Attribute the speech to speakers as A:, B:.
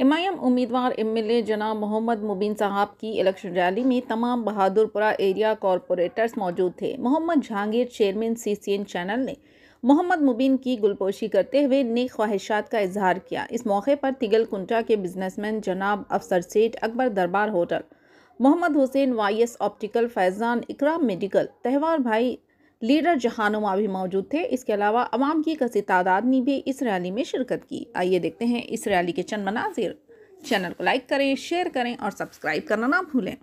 A: M I M उम्मीदवार M L A जना मोहम्मद मुबीन साहब की इलेक्शन रैली में तमाम बहादुरपुरा एरिया कॉरपोरेटर्स मौजूद थे Mohammed Jahangir chairman C C N channel ने मोहम्मद मुबीन की गुलपोशी करते हुए नेक ख्वाहिशात का इजहार किया इस मौके पर तिगल कुंटा के बिजनेसमैन जनाब अफसर Seth Akbar Darbar hotel Mohammed Hussain Y S optical Faizan Ikram medical तहवार भाई लीडर जहानुमा भी मौजूद थे इसके अलावा अवाम की कसी तादाद ने भी इस रैली में शिरकत की आइए देखते हैं इस रैली के चंद मनाजिर चैनल को लाइक करें शेयर करें और सब्सक्राइब करना ना भूलें